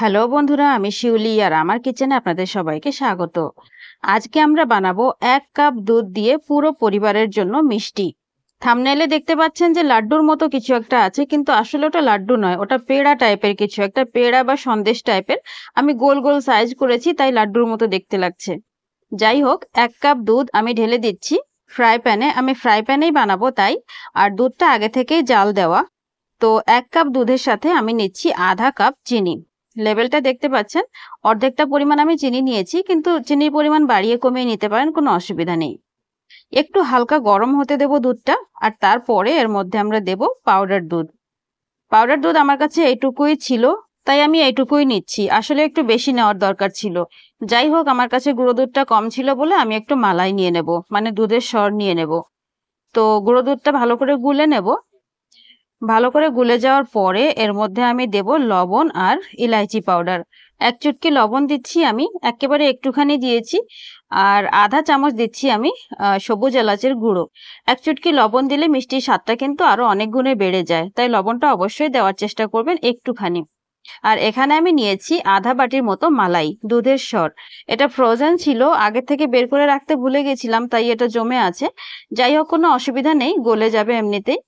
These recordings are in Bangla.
হ্যালো বন্ধুরা আমি শিউলি আর আমার কিচেনে আপনাদের সবাইকে স্বাগত আজকে আমরা বানাবো এক কাপ দুধ দিয়ে পুরো পরিবারের জন্য মিষ্টি থামনেলে দেখতে পাচ্ছেন যে লাড্ডুর মতো কিছু একটা আছে কিন্তু আসলে ওটা লাড্ডু নয় ওটা পেড়া টাইপের কিছু একটা পেড়া বা সন্দেশ টাইপের আমি গোল গোল সাইজ করেছি তাই লাড্ডুর মতো দেখতে লাগছে যাই হোক এক কাপ দুধ আমি ঢেলে দিচ্ছি ফ্রাই প্যানে আমি ফ্রাই প্যানেই বানাবো তাই আর দুধটা আগে থেকেই জাল দেওয়া তো এক কাপ দুধের সাথে আমি নিচ্ছি আধা কাপ চিনি লেভেলটা দেখতে পাচ্ছেন অর্ধেকটা পরিমাণ আমি চিনি নিয়েছি কিন্তু চিনির পরিমাণ বাড়িয়ে কমিয়ে নিতে পারেন কোনো অসুবিধা নেই একটু হালকা গরম হতে দেব দুধটা আর তারপরে এর মধ্যে আমরা দেব পাউডার দুধ পাউডার দুধ আমার কাছে এইটুকুই ছিল তাই আমি এইটুকুই নিচ্ছি আসলে একটু বেশি নেওয়ার দরকার ছিল যাই হোক আমার কাছে গুঁড়ো দুধটা কম ছিল বলে আমি একটু মালাই নিয়ে নেব মানে দুধের স্বর নিয়ে নেব তো গুঁড়ো দুধটা ভালো করে গুলে নেব ভালো করে গুলে যাওয়ার পরে এর মধ্যে আমি দেব লবণ আর ইলাইচি পাউডার এক চুটকি লবণ দিচ্ছি আমি একেবারে একটুখানি দিয়েছি আর আধা চামচ দিচ্ছি আমি সবুজ এলাচের গুঁড়ো এক চুটকি লবণ দিলে মিষ্টির স্বাদটা কিন্তু আরও অনেক গুণে বেড়ে যায় তাই লবণটা অবশ্যই দেওয়ার চেষ্টা করবেন একটুখানি আর এখানে আমি নিয়েছি আধা বাটির মতো মালাই দুধের স্বর এটা ফ্রোজেন ছিল আগে থেকে বের করে রাখতে ভুলে গেছিলাম তাই এটা জমে আছে যাই হোক কোনো অসুবিধা নেই গলে যাবে এমনিতেই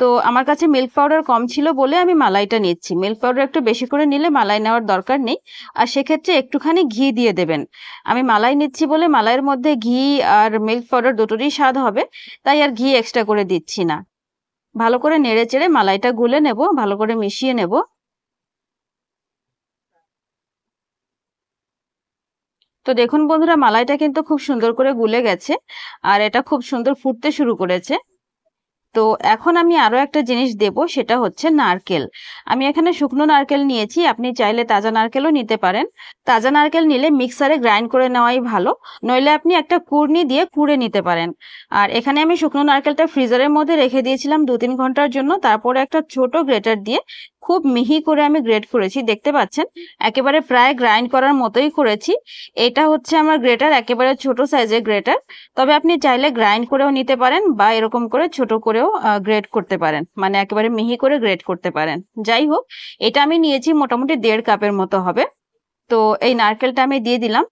তো আমার কাছে মিল্ক পাউডার কম ছিল বলে আমি মালাইটা নিচ্ছি মিল্ক পাউডার একটু বেশি করে নিলে মালাই নেওয়ার দরকার নেই আর সেক্ষেত্রে একটুখানি ঘি দিয়ে দেবেন আমি মালাই নিচ্ছি বলে মালাইয়ের মধ্যে ঘি আর মিল্ক পাউডার দুটোরই স্বাদ হবে তাই আর ঘি এক্সট্রা করে দিচ্ছি না ভালো করে নেড়ে চেড়ে মালাইটা গুলে নেব ভালো করে মিশিয়ে নেব তো দেখুন বন্ধুরা মালাইটা কিন্তু খুব সুন্দর করে গুলে গেছে আর এটা খুব সুন্দর ফুটতে শুরু করেছে তো এখন আমি আরও একটা জিনিস দেব সেটা হচ্ছে নারকেল আমি এখানে শুকনো নারকেল নিয়েছি আপনি চাইলে তাজা নারকেলও নিতে পারেন তাজা নারকেল নিলে মিক্সারে গ্রাইন্ড করে নেওয়াই ভালো নইলে আপনি একটা কুর্নি দিয়ে কুড়ে নিতে পারেন আর এখানে আমি শুকনো নারকেলটা ফ্রিজারের মধ্যে রেখে দিয়েছিলাম দু তিন ঘন্টার জন্য তারপরে একটা ছোট গ্রেটার দিয়ে খুব মিহি করে আমি গ্রেট করেছি দেখতে পাচ্ছেন একেবারে প্রায় গ্রাইন্ড করার মতোই করেছি এটা হচ্ছে আমার গ্রেটার একেবারে ছোট সাইজের গ্রেটার তবে আপনি চাইলে গ্রাইন্ড করেও নিতে পারেন বা এরকম করে ছোট করেও গ্রেট করতে পারেন মানে একেবারে মিহি করে গ্রেট করতে পারেন যাই হোক এটা আমি নিয়েছি মোটামুটি দেড় কাপের মতো হবে তো এই নারকেলটা আমি দিয়ে দিলাম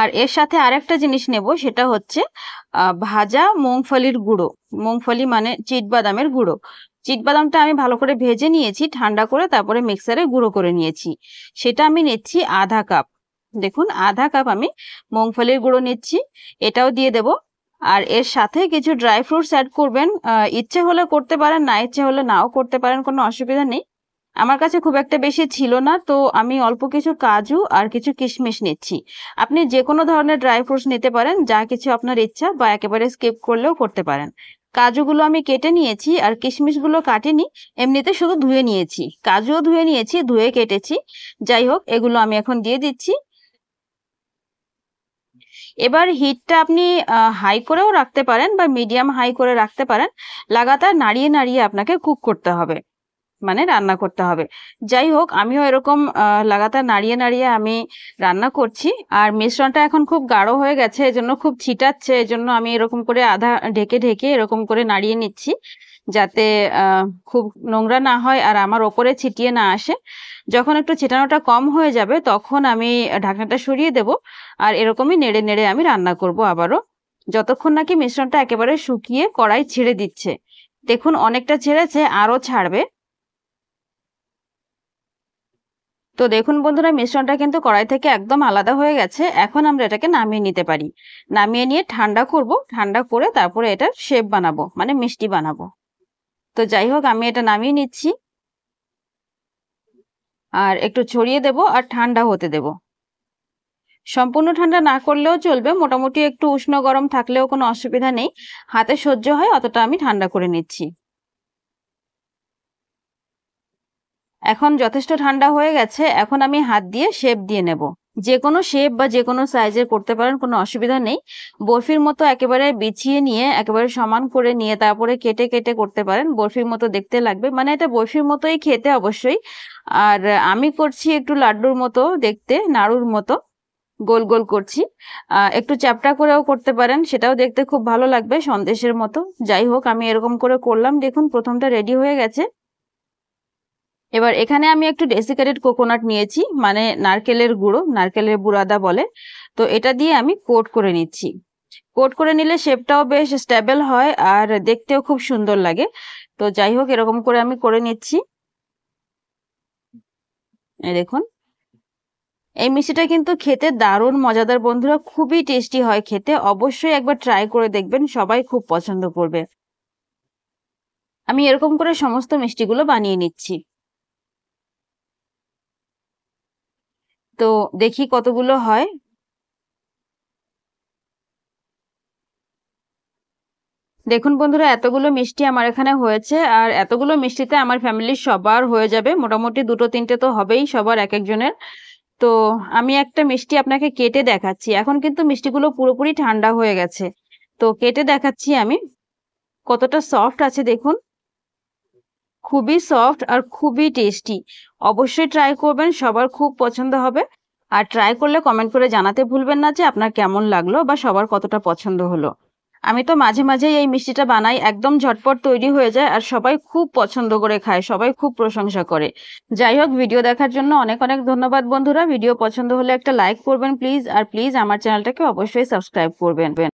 আর এর সাথে আরেকটা জিনিস নেব সেটা হচ্ছে ভাজা মুংফলির গুঁড়ো মুংফলি মানে চিট বাদামের গুঁড়ো চিট বাদামটা আমি ভালো করে ভেজে নিয়েছি ঠান্ডা করে তারপরে মিক্সারে গুঁড়ো করে নিয়েছি সেটা আমি নিচ্ছি আধা কাপ দেখুন আধা কাপ আমি মুংফলির গুঁড়ো নিচ্ছি এটাও দিয়ে দেব আর এর সাথে কিছু ড্রাই ফ্রুটস অ্যাড করবেন ইচ্ছে হলে করতে পারেন না ইচ্ছে হলে নাও করতে পারেন কোনো অসুবিধা নেই আমার কাছে খুব একটা বেশি ছিল না তো আমি অল্প কিছু কাজু আর কিছু কিশমিশ নিচ্ছি আপনি যে কোনো ধরনের ড্রাই ফ্রুটস নিতে পারেন যা কিছু আপনার ইচ্ছা বা একেবারে স্কিপ করলেও করতে পারেন কাজুগুলো আমি কেটে নিয়েছি আর কিশমিশগুলো কাটিনি এমনিতে শুধু ধুয়ে নিয়েছি কাজুও ধুয়ে নিয়েছি ধুয়ে কেটেছি যাই হোক এগুলো আমি এখন দিয়ে দিচ্ছি এবার হিটটা আপনি হাই করেও রাখতে পারেন বা মিডিয়াম হাই করে রাখতে পারেন লাগাতার নাড়িয়ে নাড়িয়ে আপনাকে কুক করতে হবে মানে রান্না করতে হবে যাই হোক আমিও এরকম লাগাতার নাড়িয়ে নাড়িয়ে আমি রান্না করছি আর মিশ্রণটা এখন খুব গাঢ় হয়ে গেছে এজন্য খুব ছিটাচ্ছে এজন্য আমি এরকম করে আধা ঢেকে ঢেকে এরকম করে নাড়িয়ে নিচ্ছি যাতে খুব নোংরা না হয় আর আমার ওপরে ছিটিয়ে না আসে যখন একটু ছিটানোটা কম হয়ে যাবে তখন আমি ঢাকনাটা সরিয়ে দেব আর এরকমই নেড়ে নেড়ে আমি রান্না করব আবারও যতক্ষণ নাকি মিশ্রণটা একেবারে শুকিয়ে কড়াই ছেড়ে দিচ্ছে দেখুন অনেকটা ছেড়েছে আরও ছাড়বে তো দেখুন বন্ধুরা মিশ্রণটা কিন্তু কড়াই থেকে একদম আলাদা হয়ে গেছে এখন আমরা এটাকে নামিয়ে নিতে পারি নামিয়ে নিয়ে ঠান্ডা করব ঠান্ডা করে তারপরে এটার শেপ বানাবো মানে মিষ্টি বানাবো তো যাই হোক আমি এটা নামিয়ে নিচ্ছি আর একটু ছড়িয়ে দেব আর ঠান্ডা হতে দেব সম্পূর্ণ ঠান্ডা না করলেও চলবে মোটামুটি একটু উষ্ণ গরম থাকলেও কোনো অসুবিধা নেই হাতে সহ্য হয় অতটা আমি ঠান্ডা করে নিচ্ছি এখন যথেষ্ট ঠান্ডা হয়ে গেছে এখন আমি হাত দিয়ে শেপ দিয়ে নেব যে কোনো শেপ বা যে কোনো সাইজের করতে পারেন কোনো অসুবিধা নেই বরফির মতো একেবারে বিছিয়ে নিয়ে একেবারে সমান করে নিয়ে তারপরে কেটে কেটে করতে পারেন বরফির মতো দেখতে লাগবে মানে এটা বরফির মতোই খেতে অবশ্যই আর আমি করছি একটু লাড্ডুর মতো দেখতে নাড়ুর মতো গোল গোল করছি একটু চ্যাপটা করেও করতে পারেন সেটাও দেখতে খুব ভালো লাগবে সন্দেশের মতো যাই হোক আমি এরকম করে করলাম দেখুন প্রথমটা রেডি হয়ে গেছে এবার এখানে আমি একটু ডেসিকেটেড কোকোনাট নিয়েছি মানে নারকেলের গুঁড়ো নারকেলের বুড়াদা বলে তো এটা দিয়ে আমি কোট করে নিচ্ছি কোট করে নিলে শেপটাও বেশ স্টেবল হয় আর দেখতেও খুব সুন্দর লাগে তো যাই হোক এরকম করে আমি করে নিচ্ছি দেখুন এই মিষ্টিটা কিন্তু খেতে দারুণ মজাদার বন্ধুরা খুবই টেস্টি হয় খেতে অবশ্যই একবার ট্রাই করে দেখবেন সবাই খুব পছন্দ করবে আমি এরকম করে সমস্ত মিষ্টিগুলো বানিয়ে নিচ্ছি তো দেখি কতগুলো হয় দেখুন বন্ধুরা এতগুলো মিষ্টি আমার এখানে হয়েছে আর এতগুলো মিষ্টিতে আমার ফ্যামিলির সবার হয়ে যাবে মোটামুটি দুটো তিনটে তো হবেই সবার এক একজনের তো আমি একটা মিষ্টি আপনাকে কেটে দেখাচ্ছি এখন কিন্তু মিষ্টিগুলো পুরোপুরি ঠান্ডা হয়ে গেছে তো কেটে দেখাচ্ছি আমি কতটা সফট আছে দেখুন খুবই সফট আর খুবই টেস্টি অবশ্যই ট্রাই করবেন সবার খুব পছন্দ হবে আর ট্রাই করলে কমেন্ট করে জানাতে ভুলবেন না যে আপনার কেমন লাগলো বা সবার কতটা পছন্দ হলো আমি তো মাঝে মাঝেই এই মিষ্টিটা বানাই একদম ঝটপট তৈরি হয়ে যায় আর সবাই খুব পছন্দ করে খায় সবাই খুব প্রশংসা করে যাই হোক ভিডিও দেখার জন্য অনেক অনেক ধন্যবাদ বন্ধুরা ভিডিও পছন্দ হলে একটা লাইক করবেন প্লিজ আর প্লিজ আমার চ্যানেলটাকে অবশ্যই সাবস্ক্রাইব করবেন